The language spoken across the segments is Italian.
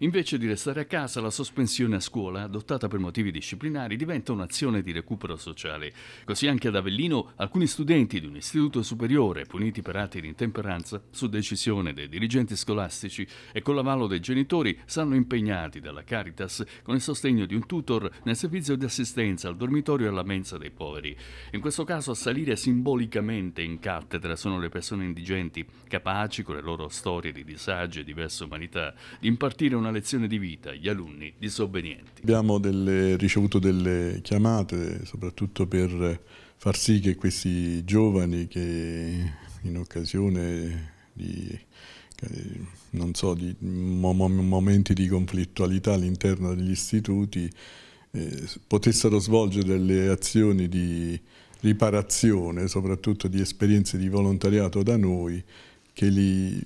Invece di restare a casa, la sospensione a scuola, adottata per motivi disciplinari, diventa un'azione di recupero sociale. Così anche ad Avellino alcuni studenti di un istituto superiore puniti per atti di intemperanza, su decisione dei dirigenti scolastici e con l'avallo dei genitori, saranno impegnati dalla Caritas con il sostegno di un tutor nel servizio di assistenza al dormitorio e alla mensa dei poveri. In questo caso a salire simbolicamente in cattedra sono le persone indigenti, capaci con le loro storie di disagio e diverse umanità di impartire una una lezione di vita gli alunni disobbedienti. Abbiamo delle, ricevuto delle chiamate soprattutto per far sì che questi giovani che in occasione di, so, di momenti di conflittualità all'interno degli istituti eh, potessero svolgere delle azioni di riparazione, soprattutto di esperienze di volontariato da noi, che li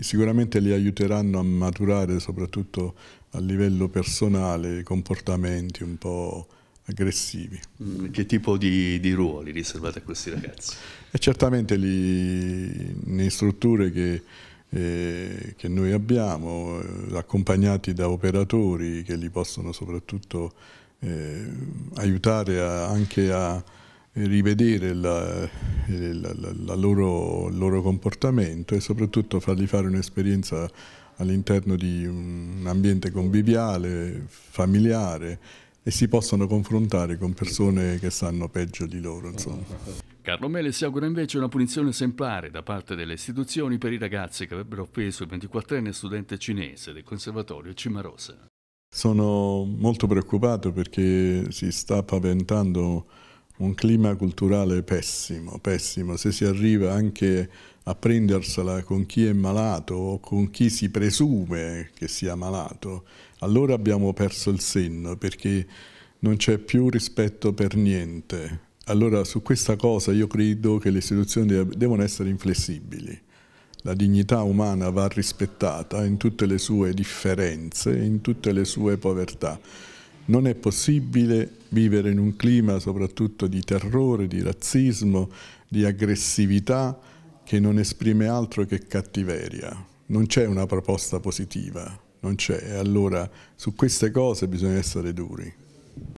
sicuramente li aiuteranno a maturare soprattutto a livello personale comportamenti un po' aggressivi. Mm, che tipo di, di ruoli riservate a questi ragazzi? E certamente li, in strutture che, eh, che, noi abbiamo, eh, accompagnati da operatori che li possono soprattutto eh, aiutare a, anche a eh, rivedere eh, la, la, la, loro, il loro comportamento e soprattutto fargli fare un'esperienza all'interno di un ambiente conviviale, familiare e si possano confrontare con persone che stanno peggio di loro. Insomma. Carlo Mele si augura invece una punizione esemplare da parte delle istituzioni per i ragazzi che avrebbero offeso il 24enne studente cinese del conservatorio Cimarosa. Sono molto preoccupato perché si sta paventando un clima culturale pessimo, pessimo, se si arriva anche a prendersela con chi è malato o con chi si presume che sia malato, allora abbiamo perso il senno perché non c'è più rispetto per niente. Allora su questa cosa io credo che le istituzioni devono essere inflessibili. La dignità umana va rispettata in tutte le sue differenze, in tutte le sue povertà. Non è possibile vivere in un clima soprattutto di terrore, di razzismo, di aggressività che non esprime altro che cattiveria. Non c'è una proposta positiva, non c'è. E allora su queste cose bisogna essere duri.